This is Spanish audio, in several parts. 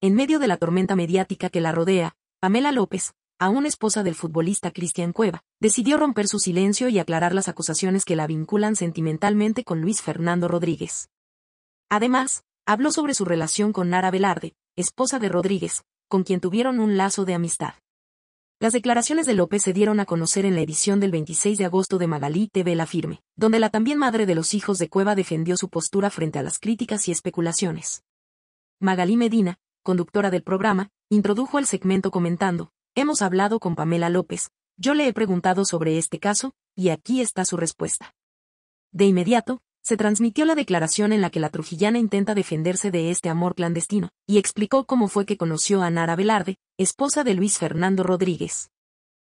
En medio de la tormenta mediática que la rodea, Pamela López, aún esposa del futbolista Cristian Cueva, decidió romper su silencio y aclarar las acusaciones que la vinculan sentimentalmente con Luis Fernando Rodríguez. Además, habló sobre su relación con Nara Velarde, esposa de Rodríguez, con quien tuvieron un lazo de amistad. Las declaraciones de López se dieron a conocer en la edición del 26 de agosto de Magalí TV La Firme, donde la también madre de los hijos de Cueva defendió su postura frente a las críticas y especulaciones. Magalí Medina, conductora del programa, introdujo el segmento comentando, hemos hablado con Pamela López, yo le he preguntado sobre este caso, y aquí está su respuesta. De inmediato, se transmitió la declaración en la que la trujillana intenta defenderse de este amor clandestino, y explicó cómo fue que conoció a Nara Velarde, esposa de Luis Fernando Rodríguez.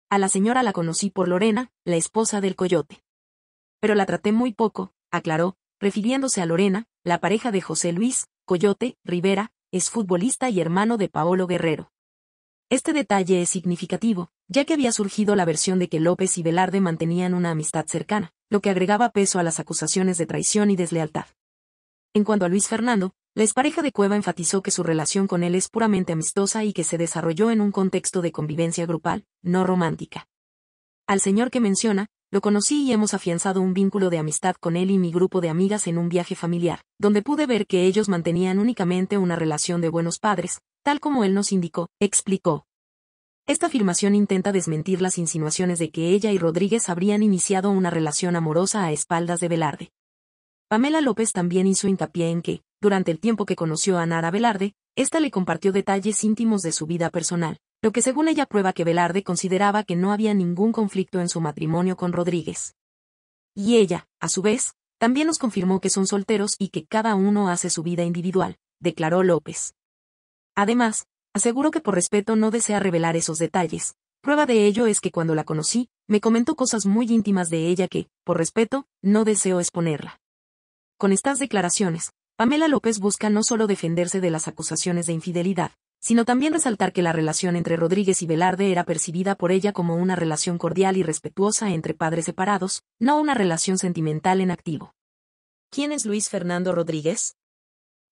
A la señora la conocí por Lorena, la esposa del coyote. Pero la traté muy poco, aclaró, refiriéndose a Lorena, la pareja de José Luis, Coyote, Rivera, es futbolista y hermano de Paolo Guerrero. Este detalle es significativo, ya que había surgido la versión de que López y Velarde mantenían una amistad cercana, lo que agregaba peso a las acusaciones de traición y deslealtad. En cuanto a Luis Fernando, la expareja de Cueva enfatizó que su relación con él es puramente amistosa y que se desarrolló en un contexto de convivencia grupal, no romántica. Al señor que menciona, lo conocí y hemos afianzado un vínculo de amistad con él y mi grupo de amigas en un viaje familiar, donde pude ver que ellos mantenían únicamente una relación de buenos padres, tal como él nos indicó, explicó. Esta afirmación intenta desmentir las insinuaciones de que ella y Rodríguez habrían iniciado una relación amorosa a espaldas de Velarde. Pamela López también hizo hincapié en que, durante el tiempo que conoció a Nara Velarde, ésta le compartió detalles íntimos de su vida personal, lo que según ella prueba que Velarde consideraba que no había ningún conflicto en su matrimonio con Rodríguez. Y ella, a su vez, también nos confirmó que son solteros y que cada uno hace su vida individual, declaró López. Además, aseguró que por respeto no desea revelar esos detalles. Prueba de ello es que cuando la conocí, me comentó cosas muy íntimas de ella que, por respeto, no deseo exponerla. Con estas declaraciones, Pamela López busca no solo defenderse de las acusaciones de infidelidad, sino también resaltar que la relación entre Rodríguez y Velarde era percibida por ella como una relación cordial y respetuosa entre padres separados, no una relación sentimental en activo. ¿Quién es Luis Fernando Rodríguez?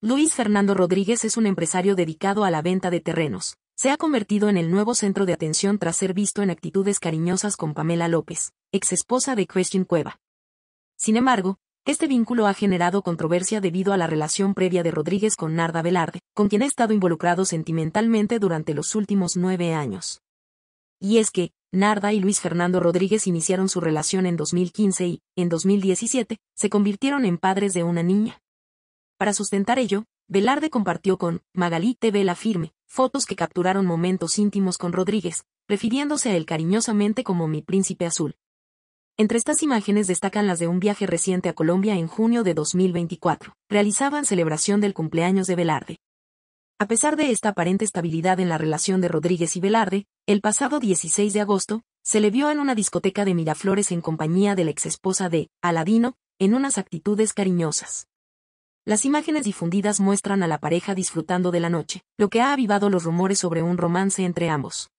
Luis Fernando Rodríguez es un empresario dedicado a la venta de terrenos. Se ha convertido en el nuevo centro de atención tras ser visto en actitudes cariñosas con Pamela López, ex esposa de Christian Cueva. Sin embargo, este vínculo ha generado controversia debido a la relación previa de Rodríguez con Narda Velarde, con quien ha estado involucrado sentimentalmente durante los últimos nueve años. Y es que, Narda y Luis Fernando Rodríguez iniciaron su relación en 2015 y, en 2017, se convirtieron en padres de una niña. Para sustentar ello, Velarde compartió con Magalí TV La Firme fotos que capturaron momentos íntimos con Rodríguez, refiriéndose a él cariñosamente como mi príncipe azul. Entre estas imágenes destacan las de un viaje reciente a Colombia en junio de 2024. Realizaban celebración del cumpleaños de Velarde. A pesar de esta aparente estabilidad en la relación de Rodríguez y Velarde, el pasado 16 de agosto, se le vio en una discoteca de Miraflores en compañía de la exesposa de Aladino, en unas actitudes cariñosas. Las imágenes difundidas muestran a la pareja disfrutando de la noche, lo que ha avivado los rumores sobre un romance entre ambos.